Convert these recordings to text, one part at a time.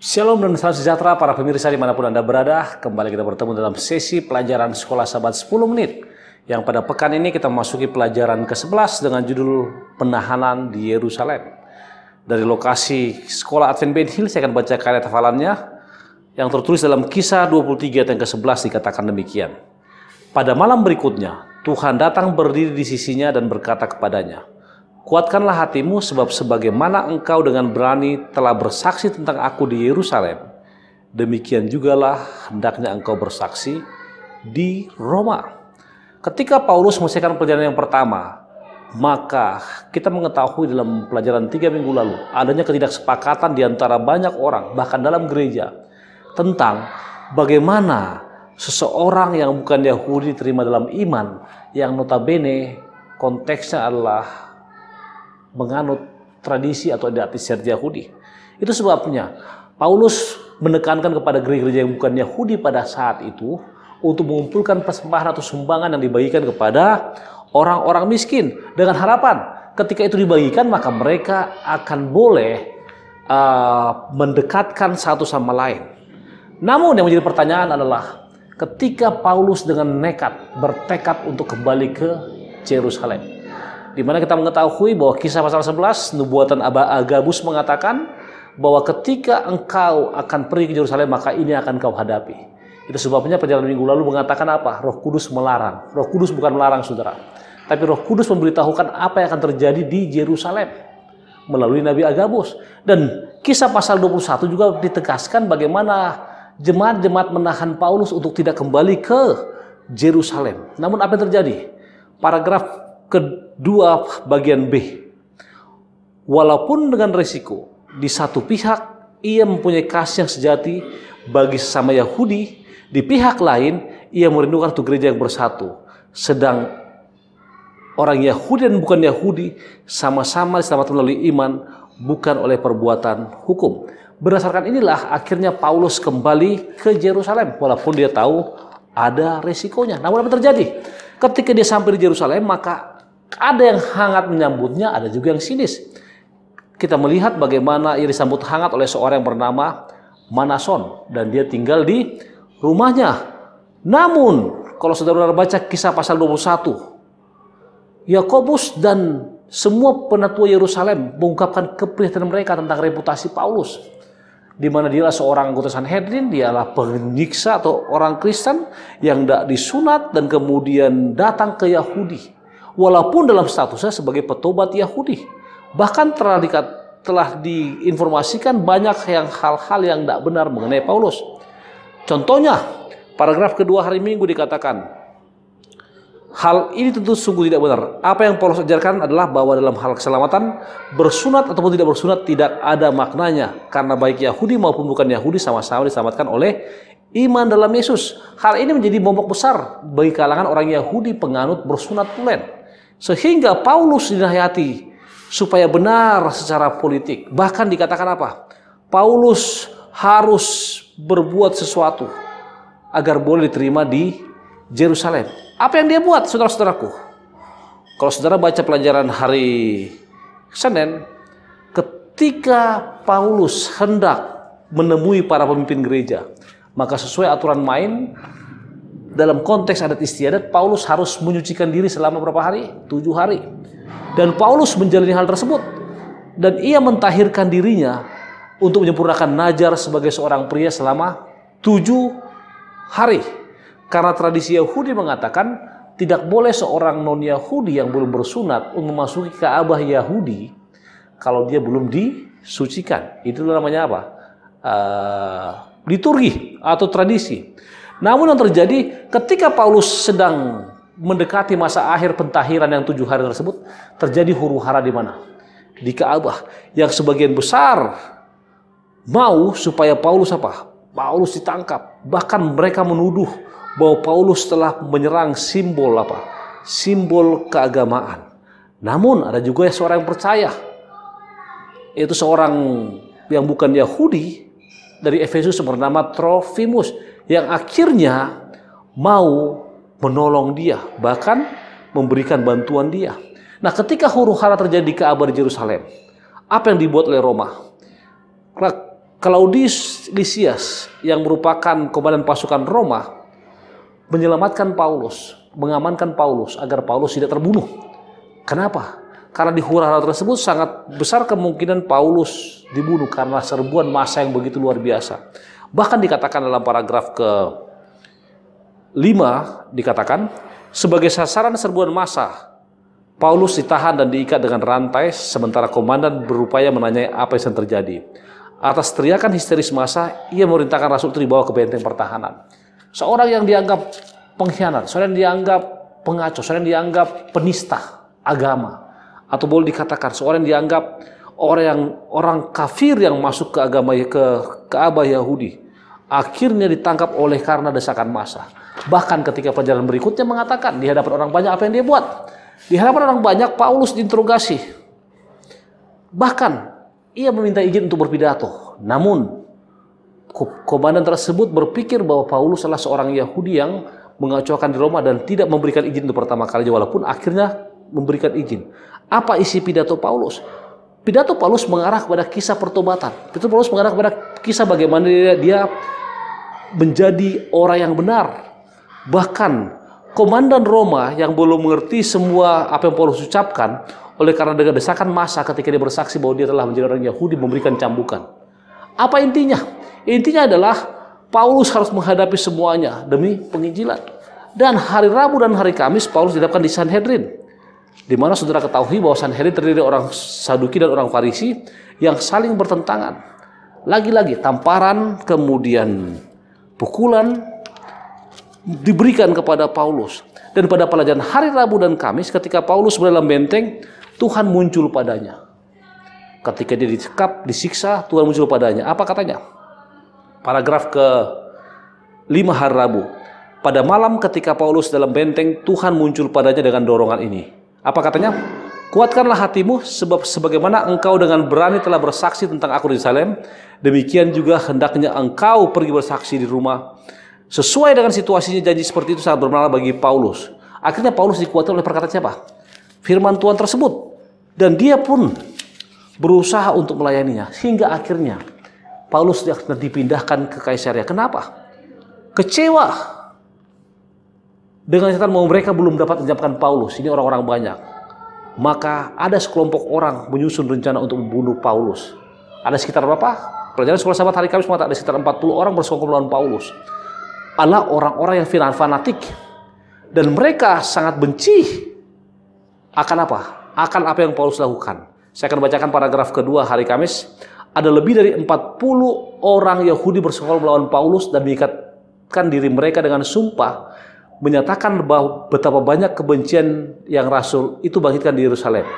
Shalom dan salam sejahtera para pemirsa dimanapun Anda berada. Kembali kita bertemu dalam sesi pelajaran Sekolah Sabat 10 Menit. Yang pada pekan ini kita memasuki pelajaran ke-11 dengan judul Penahanan di Yerusalem. Dari lokasi Sekolah Advent Ben Hill, saya akan baca karya tafalannya. yang tertulis dalam kisah 23 yang ke-11 dikatakan demikian. Pada malam berikutnya, Tuhan datang berdiri di sisinya dan berkata kepadanya, Kuatkanlah hatimu sebab sebagaimana engkau dengan berani telah bersaksi tentang aku di Yerusalem, demikian jugalah hendaknya engkau bersaksi di Roma. Ketika Paulus menyelesaikan perjalanan yang pertama, maka kita mengetahui dalam pelajaran tiga minggu lalu adanya ketidaksepakatan di antara banyak orang, bahkan dalam gereja, tentang bagaimana seseorang yang bukan Yahudi terima dalam iman, yang notabene konteksnya adalah menganut tradisi atau ideatis serja Yahudi. Itu sebabnya Paulus menekankan kepada gereja-gereja yang bukan Yahudi pada saat itu untuk mengumpulkan persembahan atau sumbangan yang dibagikan kepada orang-orang miskin dengan harapan ketika itu dibagikan maka mereka akan boleh uh, mendekatkan satu sama lain. Namun yang menjadi pertanyaan adalah ketika Paulus dengan nekat bertekad untuk kembali ke Yerusalem di mana kita mengetahui bahwa kisah pasal 11 nubuatan Aba Agabus mengatakan bahwa ketika engkau akan pergi ke Yerusalem maka ini akan kau hadapi. Itu sebabnya perjalanan minggu lalu mengatakan apa? Roh Kudus melarang. Roh Kudus bukan melarang saudara, tapi Roh Kudus memberitahukan apa yang akan terjadi di Yerusalem melalui Nabi Agabus. Dan kisah pasal 21 juga ditegaskan bagaimana jemaat-jemaat menahan Paulus untuk tidak kembali ke yerusalem Namun apa yang terjadi? Paragraf ke dua bagian B. Walaupun dengan resiko, di satu pihak ia mempunyai kasih yang sejati bagi sesama Yahudi, di pihak lain ia merindukan satu gereja yang bersatu. Sedang orang Yahudi dan bukan Yahudi sama-sama diselamatkan melalui iman, bukan oleh perbuatan hukum. Berdasarkan inilah akhirnya Paulus kembali ke Yerusalem walaupun dia tahu ada resikonya. Namun apa terjadi? Ketika dia sampai di Yerusalem maka ada yang hangat menyambutnya, ada juga yang sinis. Kita melihat bagaimana ia disambut hangat oleh seorang yang bernama Manason dan dia tinggal di rumahnya. Namun, kalau saudara baca kisah pasal 21, Yakobus dan semua penatua Yerusalem mengungkapkan keprihatinan mereka tentang reputasi Paulus. Di mana dialah seorang anggota Sanhedrin, dialah penyiksa atau orang Kristen yang tidak disunat dan kemudian datang ke Yahudi walaupun dalam statusnya sebagai petobat Yahudi. Bahkan telah, di, telah diinformasikan banyak yang hal-hal yang tidak benar mengenai Paulus. Contohnya, paragraf kedua hari Minggu dikatakan, Hal ini tentu sungguh tidak benar. Apa yang Paulus ajarkan adalah bahwa dalam hal keselamatan, bersunat ataupun tidak bersunat tidak ada maknanya. Karena baik Yahudi maupun bukan Yahudi sama-sama diselamatkan oleh iman dalam Yesus. Hal ini menjadi momok besar bagi kalangan orang Yahudi penganut bersunat tulen. Sehingga Paulus dinasihati supaya benar secara politik. Bahkan dikatakan apa? Paulus harus berbuat sesuatu agar boleh diterima di Jerusalem. Apa yang dia buat, saudara-saudaraku? Kalau saudara baca pelajaran hari Senin, ketika Paulus hendak menemui para pemimpin gereja, maka sesuai aturan main, dalam konteks adat istiadat Paulus harus menyucikan diri selama berapa hari? Tujuh hari. Dan Paulus menjalani hal tersebut. Dan ia mentahirkan dirinya untuk menyempurnakan najar sebagai seorang pria selama tujuh hari. Karena tradisi Yahudi mengatakan tidak boleh seorang non-Yahudi yang belum bersunat untuk memasuki Ka'bah Yahudi kalau dia belum disucikan. Itu namanya apa? Uh, liturgi atau tradisi. Namun yang terjadi ketika Paulus sedang mendekati masa akhir pentahiran yang tujuh hari tersebut, terjadi huru hara di mana? Di Ka'bah. Yang sebagian besar mau supaya Paulus apa? Paulus ditangkap. Bahkan mereka menuduh bahwa Paulus telah menyerang simbol apa? Simbol keagamaan. Namun ada juga seorang yang percaya. Yaitu seorang yang bukan Yahudi dari Efesus bernama Trofimus yang akhirnya mau menolong dia, bahkan memberikan bantuan dia. Nah, ketika huru hara terjadi di Ka'bah di Yerusalem, apa yang dibuat oleh Roma? Claudius Lysias yang merupakan komandan pasukan Roma menyelamatkan Paulus, mengamankan Paulus agar Paulus tidak terbunuh. Kenapa? Karena di huru-hara tersebut sangat besar kemungkinan Paulus dibunuh karena serbuan massa yang begitu luar biasa. Bahkan dikatakan dalam paragraf ke 5 dikatakan sebagai sasaran serbuan massa Paulus ditahan dan diikat dengan rantai sementara komandan berupaya menanyai apa yang terjadi. Atas teriakan histeris massa, ia merintahkan rasul itu dibawa ke benteng pertahanan. Seorang yang dianggap pengkhianat, seorang yang dianggap pengacau, seorang yang dianggap penista agama, atau boleh dikatakan seorang yang dianggap orang yang orang kafir yang masuk ke agama ke Ka'bah Yahudi akhirnya ditangkap oleh karena desakan massa. Bahkan ketika pelajaran berikutnya mengatakan di hadapan orang banyak apa yang dia buat? Di hadapan orang banyak Paulus diinterogasi. Bahkan ia meminta izin untuk berpidato. Namun komandan tersebut berpikir bahwa Paulus adalah seorang Yahudi yang mengacaukan di Roma dan tidak memberikan izin untuk pertama kali walaupun akhirnya memberikan izin. Apa isi pidato Paulus? Pidato Paulus mengarah kepada kisah pertobatan. Pidato Paulus mengarah kepada kisah bagaimana dia, dia menjadi orang yang benar. Bahkan komandan Roma yang belum mengerti semua apa yang Paulus ucapkan oleh karena dengan desakan masa ketika dia bersaksi bahwa dia telah menjadi orang Yahudi memberikan cambukan. Apa intinya? Intinya adalah Paulus harus menghadapi semuanya demi penginjilan. Dan hari Rabu dan hari Kamis Paulus dihadapkan di Sanhedrin. Di mana saudara ketahui bahwa Sanhedrin terdiri dari orang Saduki dan orang Farisi yang saling bertentangan. Lagi-lagi tamparan, kemudian pukulan diberikan kepada Paulus. Dan pada pelajaran hari Rabu dan Kamis ketika Paulus berada dalam benteng, Tuhan muncul padanya. Ketika dia dicekap, disiksa, Tuhan muncul padanya. Apa katanya? Paragraf ke lima hari Rabu. Pada malam ketika Paulus dalam benteng, Tuhan muncul padanya dengan dorongan ini. Apa katanya? Kuatkanlah hatimu sebab sebagaimana engkau dengan berani telah bersaksi tentang aku di Salem, demikian juga hendaknya engkau pergi bersaksi di rumah. Sesuai dengan situasinya janji seperti itu sangat bermakna bagi Paulus. Akhirnya Paulus dikuatkan oleh perkataan siapa? Firman Tuhan tersebut. Dan dia pun berusaha untuk melayaninya. sehingga akhirnya Paulus dipindahkan ke Kaisaria. Kenapa? Kecewa dengan catatan mau mereka belum dapat menjawabkan Paulus, ini orang-orang banyak. Maka ada sekelompok orang menyusun rencana untuk membunuh Paulus. Ada sekitar berapa? Pelajaran sekolah sahabat hari Kamis mengatakan ada sekitar 40 orang bersekongkol melawan Paulus. Adalah orang-orang yang fanatik. Dan mereka sangat benci akan apa? Akan apa yang Paulus lakukan. Saya akan bacakan paragraf kedua hari Kamis. Ada lebih dari 40 orang Yahudi bersekongkol melawan Paulus dan mengikatkan diri mereka dengan sumpah menyatakan bahwa betapa banyak kebencian yang Rasul itu bangkitkan di Yerusalem.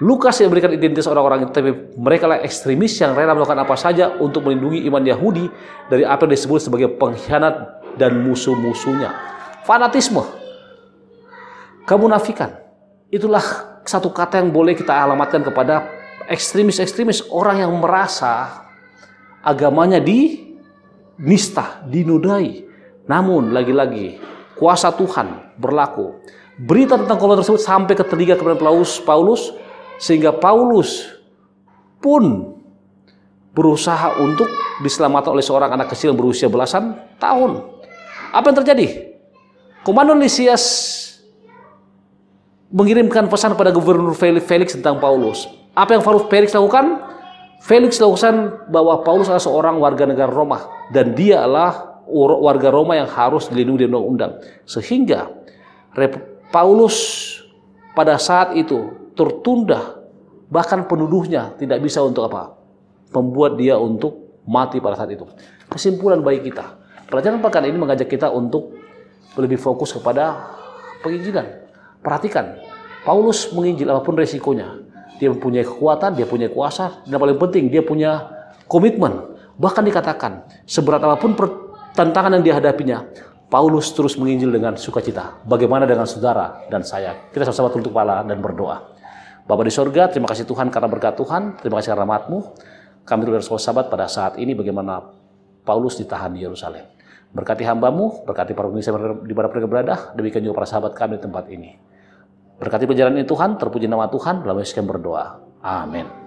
Lukas yang memberikan identitas orang-orang itu, tapi mereka lah ekstremis yang rela melakukan apa saja untuk melindungi iman Yahudi dari apa yang disebut sebagai pengkhianat dan musuh-musuhnya. Fanatisme, kemunafikan, itulah satu kata yang boleh kita alamatkan kepada ekstremis-ekstremis orang yang merasa agamanya di nista, dinudai. Namun lagi-lagi Kuasa Tuhan berlaku. Berita tentang koloni tersebut sampai ke telinga kepada Paulus, Paulus sehingga Paulus pun berusaha untuk diselamatkan oleh seorang anak kecil yang berusia belasan tahun. Apa yang terjadi? Komando Lysias mengirimkan pesan kepada Gubernur Felix tentang Paulus. Apa yang Felix lakukan? Felix lakukan bahwa Paulus adalah seorang warga negara Roma dan dia adalah warga Roma yang harus dilindungi di undang-undang. Sehingga Paulus pada saat itu tertunda, bahkan penuduhnya tidak bisa untuk apa? Membuat dia untuk mati pada saat itu. Kesimpulan baik kita, pelajaran pekan ini mengajak kita untuk lebih fokus kepada penginjilan. Perhatikan, Paulus menginjil apapun resikonya. Dia mempunyai kekuatan, dia punya kuasa, dan paling penting dia punya komitmen. Bahkan dikatakan, seberat apapun tantangan yang dihadapinya, Paulus terus menginjil dengan sukacita. Bagaimana dengan saudara dan saya? Kita sama-sama tutup kepala dan berdoa. Bapak di sorga, terima kasih Tuhan karena berkat Tuhan, terima kasih karena rahmatmu. Kami bersama sahabat pada saat ini bagaimana Paulus ditahan di Yerusalem. Berkati hambamu, berkati para pemirsa di mana mereka berada, demikian juga para sahabat kami di tempat ini. Berkati perjalanan ini Tuhan, terpuji nama Tuhan, dalam Yesus berdoa. Amin.